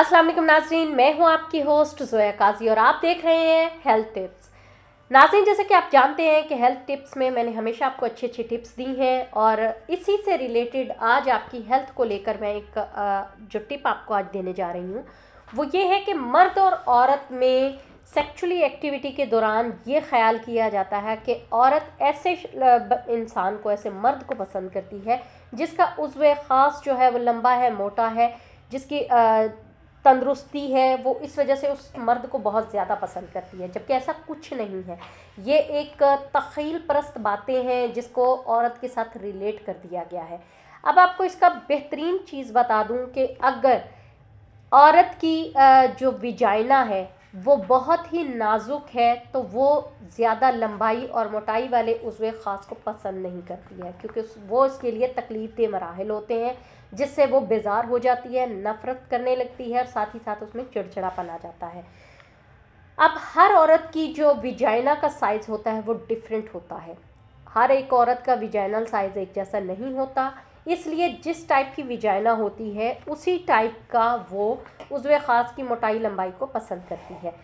अस्सलाम वालेकुम नाजरीन मैं हूं आपकी होस्ट जोया काजी और आप देख रहे हैं हेल्थ टिप्स नाजरीन जैसे कि आप जानते हैं कि हेल्थ टिप्स में मैंने हमेशा आपको अच्छी अच्छी टिप्स दी हैं और इसी से रिलेटेड आज आपकी हेल्थ को लेकर मैं एक जो टिप आपको आज देने जा रही हूँ वो ये है कि मर्द और औरत में सेक्चुअली एक्टिविटी के दौरान ये ख्याल किया जाता है कि औरत ऐसे इंसान को ऐसे मर्द को पसंद करती है जिसका उज्व ख़ास जो है वो लंबा है मोटा है जिसकी तंदुरुस्ती है वो इस वजह से उस मर्द को बहुत ज़्यादा पसंद करती है जबकि ऐसा कुछ नहीं है ये एक तखील परस्त बातें हैं जिसको औरत के साथ रिलेट कर दिया गया है अब आपको इसका बेहतरीन चीज़ बता दूं कि अगर औरत की जो विजाइना है वो बहुत ही नाजुक है तो वो ज़्यादा लंबाई और मोटाई वाले उजवे ख़ास को पसंद नहीं करती है क्योंकि वो इसके लिए तकलीफ दे मराहल होते हैं जिससे वो बेजार हो जाती है नफ़रत करने लगती है और साथ ही साथ उसमें चिड़चिड़ापन आ जाता है अब हर औरत की जो विजाइना का साइज़ होता है वो डिफरेंट होता है हर एक औरत का विजाइनल साइज़ एक जैसा नहीं होता इसलिए जिस टाइप की विजाइना होती है उसी टाइप का वो उज्व ख़ास की मोटाई लंबाई को पसंद करती है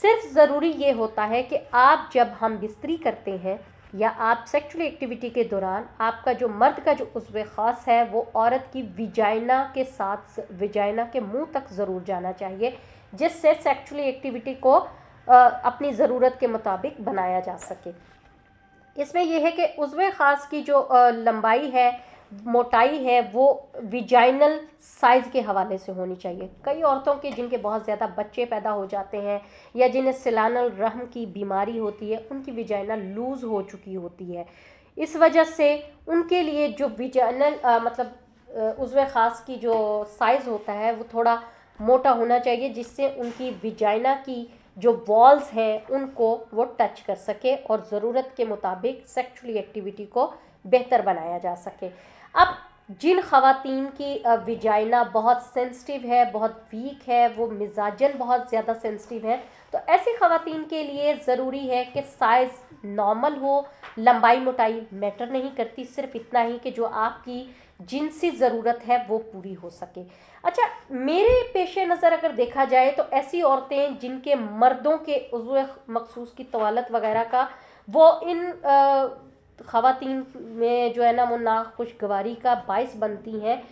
सिर्फ ज़रूरी ये होता है कि आप जब हम बिस्तरी करते हैं या आप सेक्सुअल एक्टिविटी के दौरान आपका जो मर्द का जो उज्व ख़ास है वो औरत की विजाइना के साथ विजाइना के मुंह तक ज़रूर जाना चाहिए जिससे सेक्सुअल एक्टिविटी को आ, अपनी ज़रूरत के मुताबिक बनाया जा सके इसमें यह है कि उसव ख़ास की जो आ, लंबाई है मोटाई है वो विजाइनल साइज़ के हवाले से होनी चाहिए कई औरतों के जिनके बहुत ज़्यादा बच्चे पैदा हो जाते हैं या जिन्हें सिलानल रहम की बीमारी होती है उनकी विजाइना लूज़ हो चुकी होती है इस वजह से उनके लिए जो विजाइनल मतलब उज़व ख़ास की जो साइज़ होता है वो थोड़ा मोटा होना चाहिए जिससे उनकी विजाइना की जो वॉल्स हैं उनको वो टच कर सके और ज़रूरत के मुताबिक सेक्चुअली एक्टिविटी को बेहतर बनाया जा सके अब जिन खातन की विजाइना बहुत सेंसिटिव है बहुत वीक है वो मिजाजन बहुत ज़्यादा सेंसिटिव है तो ऐसी खातन के लिए ज़रूरी है कि साइज़ नॉर्मल हो लंबाई मोटाई मैटर नहीं करती सिर्फ इतना ही कि जो आपकी जिनसी ज़रूरत है वो पूरी हो सके अच्छा मेरे पेश नज़र अगर देखा जाए तो ऐसी औरतें जिनके मर्दों के उजव मखसूस की तवालत वगैरह का वो इन आ, खातन में जो है ना वो नाखुशगवारी का बायस बनती हैं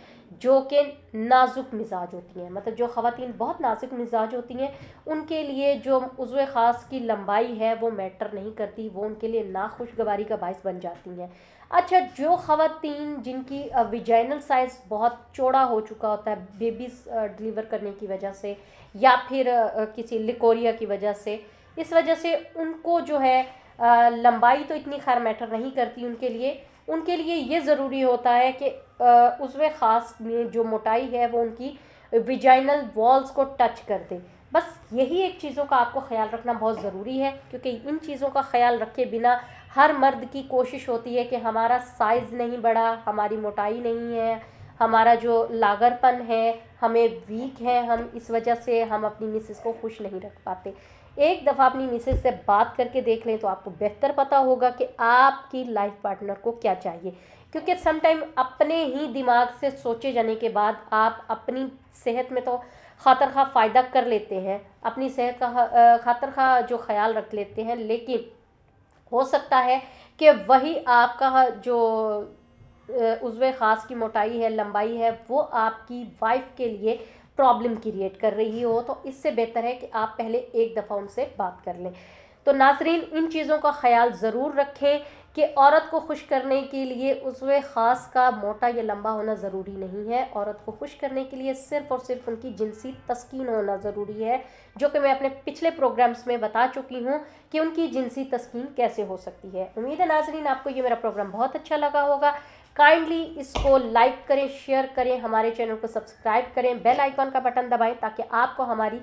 जो कि नाजुक मिजाज होती हैं मतलब जो खातन बहुत नाजुक मिजाज होती हैं उनके लिए जो उज़व ख़ास की लंबाई है वो मैटर नहीं करती वो उनके लिए नाखुशगवारी का बायस बन जाती हैं अच्छा जो खातन जिनकी विजाइनल साइज़ बहुत चौड़ा हो चुका होता है बेबीज़ डिलीवर करने की वजह से या फिर किसी लिकोरिया की वजह से इस वजह से उनको जो है लंबाई तो इतनी खैर मैटर नहीं करती उनके लिए उनके लिए ये ज़रूरी होता है कि उसमें ख़ास में जो मोटाई है वो उनकी विजाइनल वॉल्स को टच कर दे बस यही एक चीज़ों का आपको ख्याल रखना बहुत ज़रूरी है क्योंकि इन चीज़ों का ख्याल रखे बिना हर मर्द की कोशिश होती है कि हमारा साइज़ नहीं बढ़ा हमारी मोटाई नहीं है हमारा जो लागरपन है हमें वीक है हम इस वजह से हम अपनी मिसेस को खुश नहीं रख पाते एक दफ़ा अपनी मिसेज से बात करके देख लें तो आपको बेहतर पता होगा कि आपकी लाइफ पार्टनर को क्या चाहिए क्योंकि समटाइम अपने ही दिमाग से सोचे जाने के बाद आप अपनी सेहत में तो खातर खा फ़ायदा कर लेते हैं अपनी सेहत का खातर खा जो ख्याल रख लेते हैं लेकिन हो सकता है कि वही आपका जो उज़व ख़ास की मोटाई है लंबाई है वो आपकी वाइफ के लिए प्रॉब्लम क्रिएट कर रही हो तो इससे बेहतर है कि आप पहले एक दफ़ा उनसे बात कर लें तो नाजरीन इन चीज़ों का ख्याल ज़रूर रखें कि औरत को खुश करने के लिए उसवे ख़ास का मोटा या लंबा होना ज़रूरी नहीं है औरत को खुश करने के लिए सिर्फ़ और सिर्फ उनकी जिनसी तस्किन होना ज़रूरी है जो कि मैं अपने पिछले प्रोग्राम्स में बता चुकी हूँ कि उनकी जिनसी तस्किन कैसे हो सकती है उम्मीद है नाजरीन आपको ये मेरा प्रोग्राम बहुत अच्छा लगा होगा काइंडली इसको लाइक करें शेयर करें हमारे चैनल को सब्सक्राइब करें बेल आइकॉन का बटन दबाएं ताकि आपको हमारी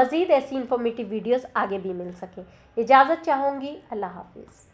मज़ीद ऐसी इन्फॉर्मेटिव वीडियोस आगे भी मिल सकें इजाज़त चाहूँगी अल्लाह हाफिज़